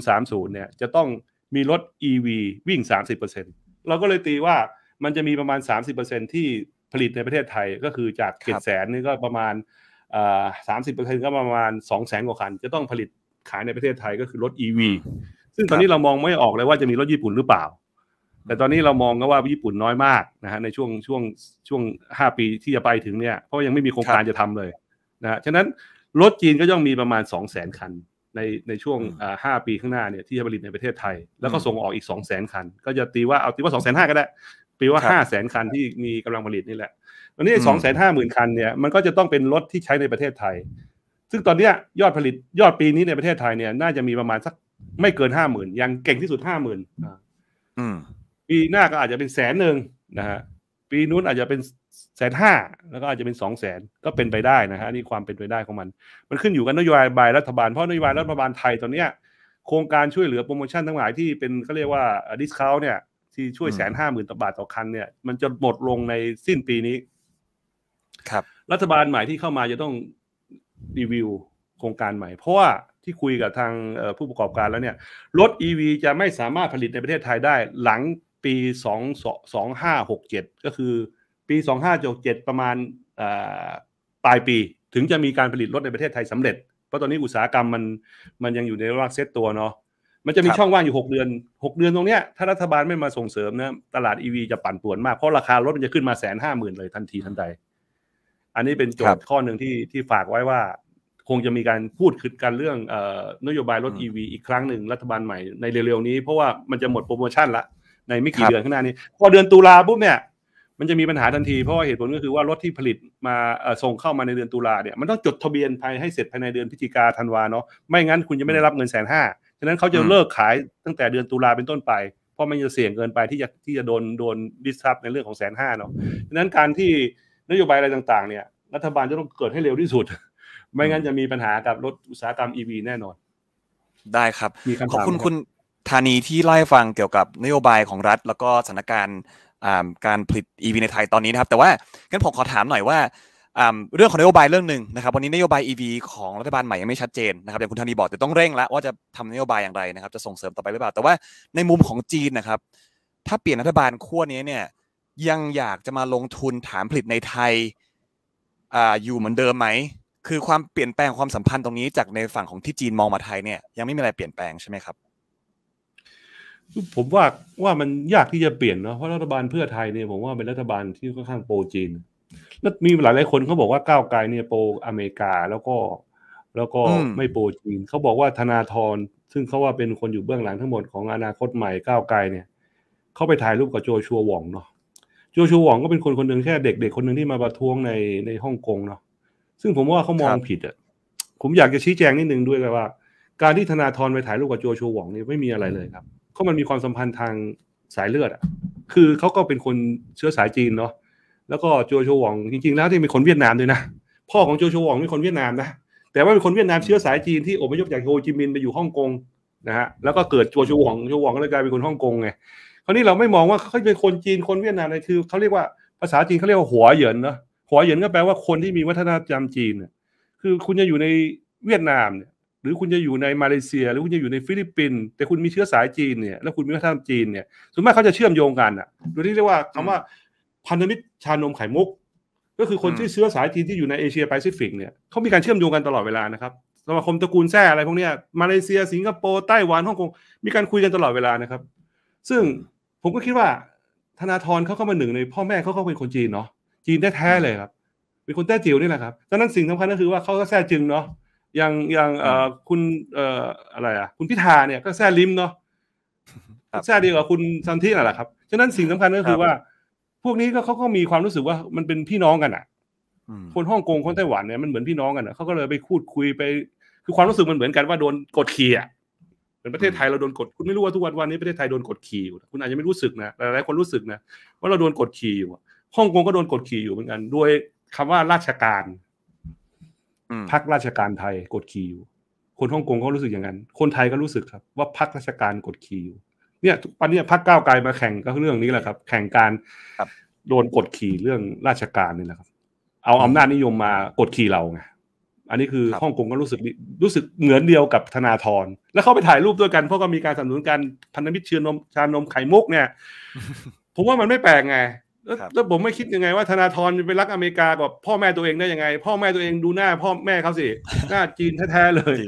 2030เนี่ยจะต้องมีรถ EV วิ่ง 30%เราก็เลยตีว่ามันจะมีประมาณ30%ที่ผลิตในประเทศไทยก็คือจากเกตแสนนี่ก็ประมาณสามสิบเปอร์เซ็นต์ก็ประมาณสองแสนกว่าคันจะต้องผลิตขายในประเทศไทยก็คือรถ e ีวีซึ่งตอนนี้เรามองไม่ออกเลยว่าจะมีรถญี่ปุ่นหรือเปล่า แต่ตอนนี้เรามองก็ว่าญี่ปุ่นน้อยมากนะฮะในช่วงช่วงช่วงห้าปีที่จะไปถึงเนี่ยเพราะยังไม่มีโครงการจะทำเลยนะะฉะนั้นรถจีนก็ย่อมมีประมาณสองแสนคันในในช่วงห้าปีข้างหน้าเนี่ยที่จะผลิตในประเทศไทยแล้วก็ส่งออกอีกสองแสนคัน ก็จะตีว่าเอาตีว่าสองแสนห้าก็ได้ปี ว่าห้าแสนคันที่มีกำลังผลิตนี่แหละตอนนี้สองแสนห้าหมื่นคันเนี่ยมันก็จะต้องเป็นรถที่ใช้ในประเทศไทย ซึ่งตอนนี้ยอดผลิตยอดปีนี้ในประเทศไทยเนี่ยน่าจะมีประมาณสักไม่เกินห้าหมื่นยังเก่งที่สุดห้าหมื่นปีหน้าก็อาจจะเป็นแสนหนึ่งนะฮะ ปีนู้นอาจจะเป็นแสนห้าแล้วก็อาจจะเป็นสองแสนก็เป็นไปได้นะฮะนี่ความเป็นไปได้ของมัน มันขึ้นอยู่กับนโยบายรัฐบาล เพราะนโยบายรัฐบาลไทยตอนเนี้ยโครงการช่วยเหลือโปรโมชั่นทั้งหลายที่เป็นเขาเรียกว่าดิสคาวเนี่ยที่ช่วยแสนห้าหมื่นต่อบาทต่อคันเนี่ยมันจะหมดลงในสิ้นปีนี้ ครับ รัฐบาลใหม่ที่เข้ามาจะต้องรีวิวโครงการใหม่ เพราะว่าที่คุยกับทางผู้ประกอบการแล้วเนี่ย รถ EV จะไม่สามารถผลิตในประเทศไทยได้ หลังปี 2 2 5 6 7 ก็คือปี 2567ประมาณปลายปี ถึงจะมีการผลิตรถในประเทศไทยสำเร็จ เพราะตอนนี้อุตสาหกรรมมันมันยังอยู่ในระดับเซตตัวเนาะมันจะมีช่องว่างอยู่ 6 เดือน6เดือนตรงเนี้ยถ้ารัฐบาลไม่มาส่งเสริมนะตลาดอีวีจะปั่นป่วนมาก เพราะราคารถมันจะขึ้นมาแสนห้าหมื่นเลยทันทีทันใดอันนี้เป็นโจทย์ข้อหนึ่งที่ที่ฝากไว้ว่า คงจะมีการพูดคุยกันเรื่องนโยบายรถีวีอีกครั้งหนึ่ง รัฐบาลใหม่ในเร็วๆนี้เพราะว่ามันจะหมดโปรโมชั่นละในไม่กี่เดือนข้างหน้านี้พอเดือนตุลาปุ๊บเนี่ย มันจะมีปัญหาทันทีเพราะเหตุผลก็คือว่ารถที่ผลิตมาส่งเข้ามาในเดือนตุลาเนี่ย มันต้องจดทะเบียนภายให้เสร็จภายในเดือนพฤศจิกาธันวาเนาะไม่งั้นคุณจะไม่ได้รับเงินแสนห้าฉะนั้นเขาจะเลิกขายตั้งแต่เดือนตุลาเป็นต้นไป เพราะมันจะเสี่ยงเกินไปที่จะที่จะโดนโดนดิสทับในเรื่องของแสนห้าเนาะฉะนั้นการที่นโยบายอะไรต่างๆเนี่ย รัฐบาลจะต้องเกิดให้เร็วที่สุดไม่งั้นจะมีปัญหากับรถอุตสาหกรรมอีวีแน่นอนได้ครับขอบคุณคุณธานีที่ไล่ฟังเกี่ยวกับนโยบายของรัฐ แล้วก็สถานการณ์การผลิตอีวีในไทยตอนนี้นะครับแต่ว่างั้นผมขอถามหน่อยว่าเรื่องของนโยบายเรื่องหนึ่งนะครับวันนี้นโยบาย EV ของรัฐบาลใหม่ยังไม่ชัดเจนนะครับอย่างคุณธนีบอกแต่ต้องเร่งแล้วว่าจะทำนโยบายอย่างไรนะครับจะส่งเสริมต่อไปหรือเปล่าแต่ว่าในมุมของจีนนะครับถ้าเปลี่ยนรัฐบาลขั้วนี้เนี่ยยังอยากจะมาลงทุนฐานผลิตในไทยออยู่เหมือนเดิมไหมคือความเปลี่ยนแปลงความสัมพันธ์ตรงนี้จากในฝั่งของที่จีนมองมาไทยเนี่ยยังไม่มีอะไรเปลี่ยนแปลงใช่ไหมครับผมว่าว่ามันยากที่จะเปลี่ยนเนาะเพราะรัฐบาลเพื่อไทยเนี่ยผมว่าเป็นรัฐบาลที่ค่อนข้างโปรจีนแล้วมีหลายหลายคนเขาบอกว่าก้าวไกลเนี่ยโปรอเมริกาแล้วก็แล้วก็ไม่โปรจีนเขาบอกว่าธนาธรซึ่งเขาว่าเป็นคนอยู่เบื้องหลังทั้งหมดของอนาคตใหม่ก้าวไกลเนี่ยเขาไปถ่ายรูปกับโจชัวหว่องเนาะโจชัวหว่องก็เป็นคนคนหนึ่งแค่เด็ก ๆ คนหนึ่งที่มาประท้วงในในฮ่องกงเนาะซึ่งผมว่าเขามองผิดอ่ะผมอยากจะชี้แจงนิดนึงด้วยว่า การที่ธนาธรไปถ่ายรูปกับโจชัวหว่องนี่ไม่มีอะไรเลยครับเขามันมีความสัมพันธ์ทางสายเลือดอ่ะคือเขาก็เป็นคนเชื้อสายจีนเนาะแล้วก็โจโฉวองจริงๆแล้วที่มีคนเวียดนามด้วยนะ พ่อของโจโฉวองมีคนเวียดนามนะแต่ว่าเป็นคนเวียดนามเชื้อสายจีนที่อพยพจากโฮจิมินห์ไปอยู่ฮ่องกงนะฮะแล้วก็เกิดโจโฉวองโจโฉวองก็เลยกลายเป็นคนฮ่องกงไงคราวนี้เราไม่มองว่าเขาเป็นคนจีนคนเวียดนามเลยคือเขาเรียกว่าภาษาจีนเขาเรียกว่าหัวเหยินเนาะหัวเหยินก็แปลว่าคนที่มีวัฒนธรรมจีนคือคุณจะอยู่ในเวียดนามเนี่ยหรือคุณจะอยู่ในมาเลเซีย หรือคุณจะอยู่ในฟิลิปปินส์แต่คุณมีเชื้อสายจีนเนี่ยแล้วคุณมีวัฒนธรรมจีนเนี่ยส่วนมากเขาจะเชื่อมโยงกันอ่ะโดยที่เรียกว่าคำว่าพันธมิตรชานม ไข่มุก ก็คือคนที่เชื้อสายจีนที่อยู่ในเอเชียแปซิฟิกเนี่ยเขามีการเชื่อมโยงกันตลอดเวลานะครับสมาคมตระกูลแซ่อะไรพวกนี้มาเลเซียสิงคโปร์ไต้หวันฮ่องกงมีการคุยกันตลอดเวลานะครับ ซึ่งผมก็คิดว่าธนาธรเขาเข้ามาหนึ่ง ในพ่อแม่เขาเขาเป็นคนจีนเนาะจีนแท้ๆเลยครับ เป็นคนแต้จิ๋วนี่แหละครับดังนั้นสิ่งสำคัญก็คือว่าเขาก็แท้จึงเนาะอย่างอย่างเอ่อคุณเอ่ออะไรอ่ะคุณพิธาเนี่ยก็แท้ลิมเนาะแท้เดียวกับคุณซันที่นั่นแหละครับฉะนั้นสิ่งสำคัญก็คือว่าพวกนี้ก็เขาก็มีความรู้สึกว่ามันเป็นพี่น้องกันอ่ะ คนฮ่องกง คนไต้หวันเนี่ยมันเหมือนพี่น้องกันอ่ะเขาก็เลยไปคูดคุยไป คือความรู้สึกมันเหมือนกันว่า โดนกดขี่อ่ะเหมือนประเทศไทยเราโดนกดคุณไม่รู้ว่าทุกวันวันนี้ประเทศไทยโดนกดขี่อยู่คุณอาจจะไม่รู้สึกนะหลายๆคนรู้สึกนะว่าเราโดนกดขี่อยู่ฮ่องกงก็โดนกดขี่อยู่เหมือนกันด้วยคำว่าราชการพักราชการไทยกดขี่อยู่คนฮ่องกงก็รู้สึกอย่างนั้น คนไทยก็รู้สึกครับ ว่าพักราชการกดขี่อยู่เนี่ยทุวันนี้พักก้าวไกลมาแข่งก็เรื่องนี้แหละครับ แข่งการโดนกดขี่เรื่องราชการนี่แหละครับ เอาอำนาจนิยมมากดขี่เราไง อันนี้คือฮ่องกงก็รู้สึกรู้สึกเหมือนเดียวกับธนาธร แล้วเข้าไปถ่ายรูปด้วยกันเพราะก็มีการสนับสนุนการพันธมิตรเชื้อนมชานมไข่มุกเนี่ย ผมว่ามันไม่แปลกไงแล้วผมไม่คิดยังไง ว่าธนาธรไปรักอเมริกากับพ่อแม่ตัวเองได้ยังไง พ่อแม่ตัวเองดูหน้า พ่อแม่เขาสิ หน้าจีนแท้ๆเลย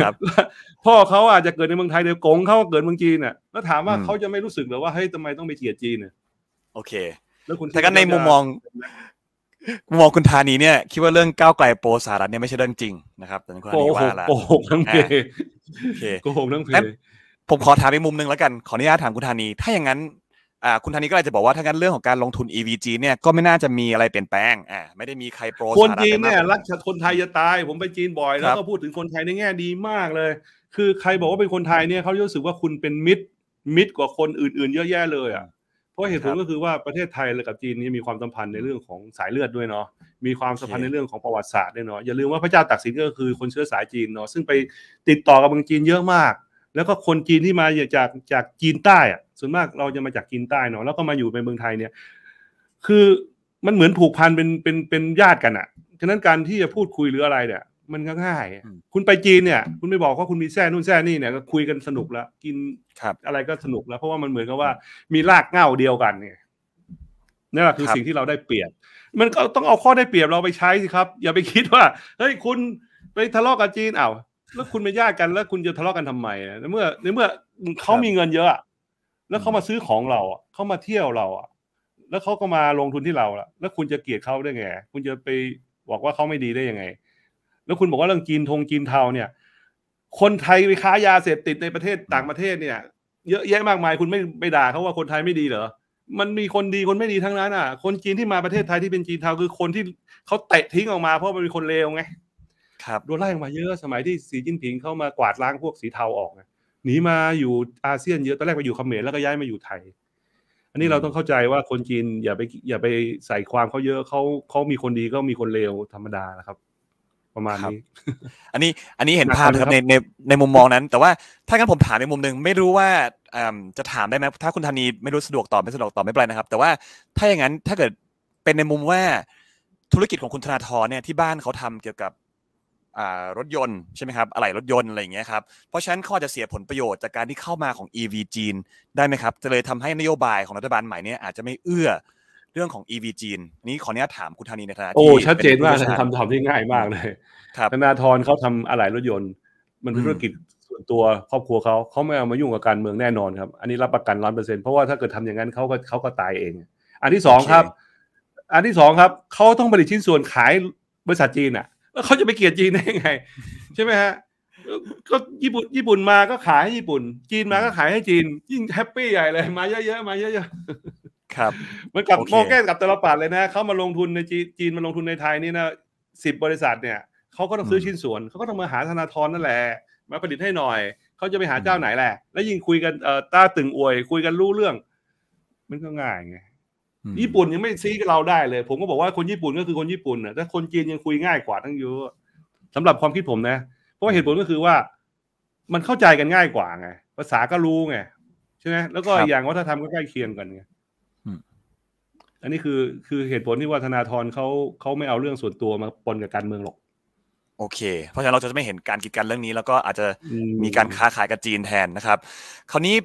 ครับพ่อเขาอาจจะเกิดในเมืองไทยเดี๋ยวกงเขาเกิดเมืองจีนน่ะ แล้วถามว่าเขาจะไม่รู้สึกหรือว่าเฮ้ยทำไมต้องไปเกลียดจีนเนี่ยโอเค แล้วคุณแต่ก็ในมุมมองมุมมองคุณธานีเนี่ย คิดว่าเรื่องก้าวไกลโปสารัฐเนี่ยไม่ใช่เรื่องจริงนะครับแต่คุณธานีว่าละโกหกทั้งเพโกหกทั้งเพผมขอถามในมุมนึงแล้วกันขออนุญาตถามคุณธานีถ้าอย่างนั้นอ่าคุณธนีก็เลยจะบอกว่า ถ้างั้นเรื่องของการลงทุน EVG เนี่ยก็ไม่น่าจะมีอะไรเปลี่ยนแปลงอ่าไม่ได้มีใครโปรคนจีนเนี่ยรักคนไทยจะตาย ผมไปจีนบ่อยแล้วก็พูดถึงคนไทยในแง่ดีมากเลย คือใครบอกว่าเป็นคนไทยเนี่ยเขารู้สึกว่าคุณเป็นมิตรมิตรกว่าคนอื่นๆ เยอะแยะเลยอ่ะเพราะเหตุผลก็คือว่าประเทศไทยกับจีนนี่มีความสัมพันธ์ในเรื่องของสายเลือดด้วยเนาะมีความสัมพันธ์ในเรื่องของประวัติศาสตร์ด้วยเนาะอย่าลืมว่าพระเจ้าตากสินก็คือคนเชื้อสายจีนเนาะซึ่งไปติดต่อกับเมืองจีนเยอะมากแล้วก็คนจีนที่มาจากจากจีนใต้อะส่วนมากเราจะมาจากจีนใต้เนาะแล้วก็มาอยู่ในเมืองไทยเนี่ยคือมันเหมือนผูกพันเป็นเป็นเป็นญาติกันอะฉะนั้นการที่จะพูดคุยหรืออะไรเนี่ย มันก็ง่ายคุณไปจีนเนี่ย คุณไม่บอกว่าคุณมีแซ่นู่นแซ่นี่เนี่ยก็คุยกันสนุกแล้วกินอะไรก็สนุกแล้วเพราะว่ามันเหมือนกับว่ามีรากเง่าเดียวกันเนี่ยนี่แหละคือสิ่งที่เราได้เปรียบมันก็ต้องเอาข้อได้เปรียบเราไปใช้สิครับ อย่าไปคิดว่าเฮ้ยคุณไปทะเลาะกับจีนอ้าวแล้วคุณไป่ญาติกัน แล้วคุณจะทะเลาะกันทำไมในเมื่อในเมื่อเขามีเงินเยอะแล้วเขามาซื้อของเราเขามาเที่ยวเราอ่ะแล้วเขาก็มาลงทุนที่เราล่ะ แล้วคุณจะเกลียดเขาได้ไง คุณจะไปบอกว่าเขาไม่ดีได้ยังไง แล้วคุณบอกว่าเรื่องจีนทงจีนเทาเนี่ย คนไทยไปค้ายาเสพติดในประเทศต่างประเทศเนี่ย เยอะแยะมากมาย คุณไม่ไปด่าเขาว่าคนไทยไม่ดีเหรอมันมีคนดีคนไม่ดีทั้งนั้นอ่ะ คนจีนที่มาประเทศไทยที่เป็นจีนเทาคือคนที่เขาเตะทิ้งออกมา เพราะมันเป็นคนเลวไงครับโดนไล่ออกมาเยอะสมัยที่สีจิ้นผิงเข้ามากวาดล้างพวกสีเทาออกนะหนีมาอยู่อาเซียนเยอะตอนแรกไปอยู่เขมรแล้วก็ย้ายมาอยู่ไทย อันนี้เราต้องเข้าใจว่าคนจีนอย่าไปอย่าไปใส่ความเขาเยอะเขาเขามีคนดีก็มีคนเลวธรรมดานะครับ ประมาณนี้อันนี้อันนี้เห็นภาพครับในในในมุมมองนั้น แต่ว่าถ้างั้นผมถามในมุมหนึ่งไม่รู้ว่าจะถามได้ไหมถ้าคุณธานีไม่รู้สะดวกตอบไม่สะดวกตอบไม่เป็นไรนะครับ แต่ว่าถ้าอย่างนั้นถ้าเกิดเป็นในมุมว่าธุรกิจของคุณธนาธรเนี่ยที่บ้านเขาทำเกี่ยวกับรถยนต์ใช่ไหมครับอะไหล่รถยนต์อะไรอย่างเงี้ยครับเพราะฉะนั้นเขาจะเสียผลประโยชน์จากการที่เข้ามาของ EV จีนได้ไหมครับจะเลยทำให้นโยบายของรัฐบาลใหม่นี้อาจจะไม่เอื้อเรื่องของ EV จีนนี้ขออนุญาตถามคุณธานีในฐานะโอ้ชัดเจนมากทำทำที่ง่ายมากเลยธนาธรเขาทำอะไหล่รถยนต์ มันเป็นธุรกิจส่วนตัวครอบครัวเขาเขาไม่เอามายุ่งกับการเมืองแน่นอนครับอันนี้รับประกันร้อยเปอร์เซ็นต์เพราะว่าถ้าเกิดทำอย่างนั้นเขาก็เขาก็ตายเองอันที่สองครับอันที่สองครับเขาต้องผลิตชิ้นส่วนขายบริษัทจีนอ่ะเขาจะไปเกลียดจีนได้ยังไง ใช่ไหมฮะก็ญี่ปุ่นญี่ปุ่นมาก็ขายให้ญี่ปุ่น จีนมาก็ขายให้จีนยิ่งแฮปปี้ใหญ่เลยมาเยอะๆมาเยอะๆครับเหมือนกับโมแก้กับตลาดเลยนะเขามาลงทุนในจีนจนมาลงทุนในไทยนี่นะสิบบริษัทเนี่ยเขาก็ต้องซื้อชิ้นส่วนเขาก็ต้องมาหาธนาธรนั่นแหละมาผลิตให้หน่อยเขาจะไปหาเจ้าไหนแหละแล้วยิ่งคุยกันเอ่อตาตึงอวย คุยกันรู้เรื่อง มันก็ง่ายไงญี่ปุ่นยังไม่ซีกับเราได้เลย ผมก็บอกว่าคนญี่ปุ่นก็คือคนญี่ปุ่นนะแต่คนจีนยังคุยง่ายกว่าทั้งเยอะสำหรับความคิดผมนะเพราะเหตุผลก็คือว่ามันเข้าใจกันง่ายกว่า ไงภาษาก็รู้ไงใช่ไหมแล้วก็อย่างวัฒนธรรมก็ใกล้เคียงกันไงอันนี้คือคือเหตุผลที่ว่าธนาธรเขาเขาไม่เอาเรื่องส่วนตัวมาปนกับการเมืองหรอกโอเค เพราะฉะนั้นเราจะไม่เห็นการกีดกันเรื่องนี้ แล้วก็อาจจะมีการค้าขายกับจีนแทนนะครับ คราวนี้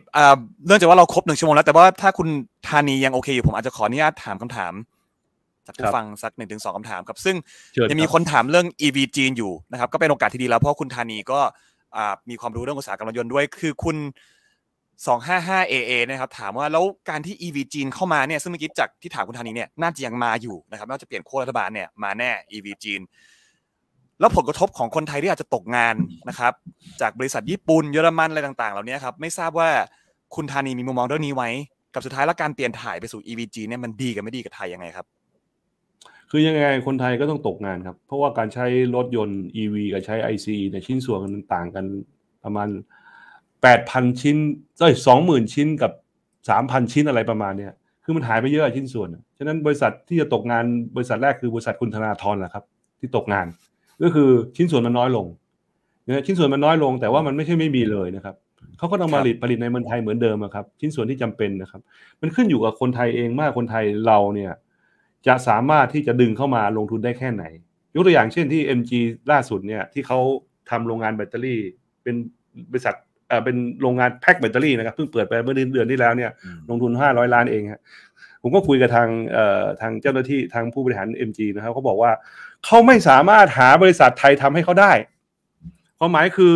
เนื่องจากว่าเราครบหนึ่งชั่วโมงแล้วแต่ว่าถ้าคุณธานียังโอเคอยู่ผมอาจจะขออนุญาตถามคำถามจากผู้ฟังสักหนึ่งถึงสองคำถามครับซึ่งจะมีคนถามเรื่อง EV จีนอยู่นะครับก็เป็นโอกาสที่ดีแล้วเพราะคุณธานีก็มีความรู้เรื่องอุตสาหกรรมยนต์ด้วย คือคุณ 255AA นะครับถามว่าแล้วการที่ EV จีนเข้ามาเนี่ยซึ่งเมื่อกี้จากที่ถามคุณธานีเนี่ยน่าจะยังมาอยู่นะครับน่าจะเปลี่ยนขั้วรัฐบาลเนี่ยมาแน่ EV จีนแล้วผลกระทบของคนไทยที่อาจจะตกงานนะครับ จากบริษัทญี่ปุ่นเยอรมันอะไรต่างๆ เหล่านี้ครับไม่ทราบว่าคุณธานีมีมุมมองเรื่องนี้ไว้ กับสุดท้ายแล้วการเปลี่ยนถ่ายไปสู่ EVG เนี่ยมันดีกับไม่ดีกับไทยยังไงครับ คือยังไง คนไทยก็ต้องตกงานครับ เพราะว่าการใช้รถยนต์ EV กับใช้ ICE เนี่ยชิ้นส่วนมันต่างกันประมาณ 8,000ชิ้นเอ้ย20,000 ชิ้นกับ 3,000 ชิ้นอะไรประมาณเนี่ยคือมันหายไปเยอะชิ้นส่วนฉะนั้นบริษัทที่จะตกงานบริษัทแรกคือบริษัทคุณธนาธรแหละครับ ที่ตกงานก็คือชิ้นส่วนมันน้อยลงนะชิ้นส่วนมันน้อยลง แต่ว่ามันไม่ใช่ไม่มีเลยนะครับ เขาก็ต้องมาผลิตผลิตในเมืองไทยเหมือนเดิมครับ ชิ้นส่วนที่จำเป็นนะครับ มันขึ้นอยู่กับคนไทยเองมากคนไทยเราเนี่ยจะสามารถที่จะดึงเข้ามาลงทุนได้แค่ไหน ยกตัวอย่างเช่นที่ MG ล่าสุดเนี่ยที่เขาทำโรงงานแบตเตอรี่ เป็นบริษัทเป็นโรงงานแพ็คแบตเตอรี่นะครับเพิ่งเปิดไป เมื่อเดือนที่แล้วเนี่ยลงทุน 500 ล้านเองครับผมก็คุยกับทางทางเจ้าหน้าที่ทางผู้บริหาร MG นะครับเขาบอกว่า เขาไม่สามารถหาบริษัทไทยทำให้เขาได้ความหมายคือ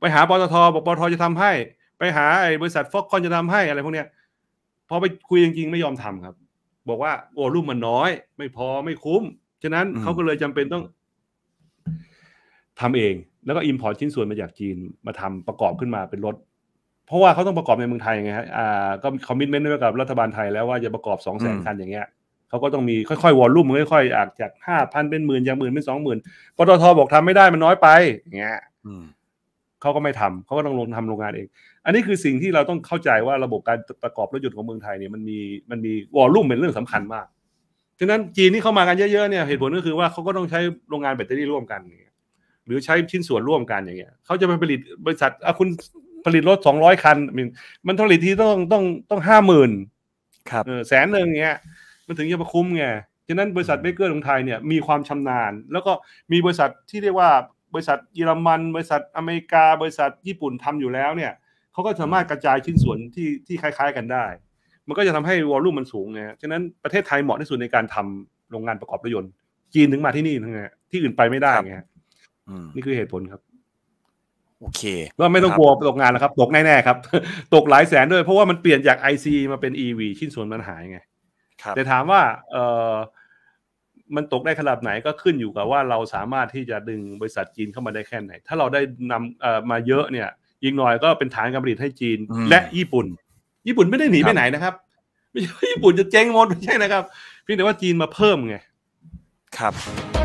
ไปหาปตทบอกปตทจะทำให้ ไปหาไอ้บริษัทฟอกคอนจะทำให้อะไรพวกเนี้ยพอไปคุยจริงๆไม่ยอมทำครับ บอกว่าโ้รุ่มมันน้อย ไม่พอไม่คุ้ม ฉะนั้นเขาก็เลยจำเป็นต้อง ทำเอง แล้วก็อิมพอร์ตชิ้นส่วนมาจากจีนมาทำประกอบขึ้นมาเป็นรถเพราะว่าเขาต้องประกอบในเมืองไทยไงฮะ อ่า ก็คอมมิชเมนต์ไว้กับรัฐบาลไทยแล้วว่าจะประกอบสองแสนคัน อย่างเงี้ย เขาก็ต้องมีค่อยๆวอลลุ่มค่อยๆอาจจากห้าพันเป็นหมื่นยางหมื่นเป็นสองหมื่นปตทบอกทำไม่ได้มันน้อยไปอย่างเงี้ยเขาก็ไม่ทำเขาก็ต้องลงทำโรงงานเอง อันนี้คือสิ่งที่เราต้องเข้าใจว่าระบบการประกอบรถยนต์ของเมืองไทยเนี่ยมันมีมันมีวอลลุ่มเป็นเรื่องสำคัญมาก ฉะนั้นจีนที่เข้ามากันเยอะๆเนี่ย เหตุผลก็คือว่าเขาก็ต้องใช้โรงงานแบตเตอรี่ร่วมกันหรือใช้ชิ้นส่วนร่วมกันอย่างเงี้ยเขาจะไปผลิตบริษัทคุณผลิตรถสองร้อยคัน มันผลิตทีต้องต้องต้องห้าหมื่นครับแสนหนึ่งเงี้ย มันถึงจะมาคุ้มไง ฉะนั้นบริษัทเบเกอร์ของไทยเนี่ย มีความชำนาญ แล้วก็มีบริษัทที่เรียกว่าบริษัทเยอรมัน บริษัทอเมริกา บริษัทญี่ปุ่นทำอยู่แล้วเนี่ย เขาก็สามารถกระจายชิ้นส่วนที่ที่คล้ายๆกันได้ มันก็จะทำให้วอลลุ่มมันสูงไง ฉะนั้นประเทศไทยเหมาะที่สุดในการทำโรงงานประกอบรถยนต์ จีนถึงมาที่นี่้งไงที่อื่นไปไม่ได้ไงนี่คือเหตุผลครับโอเคก็ไม่ต้องกลัวตกงานแล้วครับ ตกแน่ๆครับ ตกหลายแสนด้วยเพราะว่ามันเปลี่ยนจาก IC มาเป็น EV ชิ้นส่วนมันหายไงแต่ถามว่าเออมันตกได้ขนาดไหนก็ขึ้นอยู่กับว่าเราสามารถที่จะดึงบริษัทจีนเข้ามาได้แค่ไหน ถ้าเราได้นำมาเยอะเนี่ยอีกหน่อยก็เป็นฐานการผลิตให้จีนและญี่ปุ่นญี่ปุ่นไม่ได้หนีไปไหนนะครับ ไม่ใช่ญี่ปุ่นจะเจ๊งหมดไม่ใช่นะครับเพียงแต่ว่าจีนมาเพิ่มไง ครับ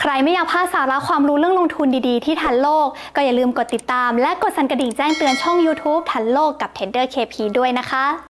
ใครไม่อยากพลาดสาระความรู้เรื่องลงทุนดีๆที่ทันโลก ก็อย่าลืมกดติดตาม และกดสั่นกระดิ่งแจ้งเตือนช่อง YouTube ทันโลกกับ t r a d e r KP ด้วยนะคะ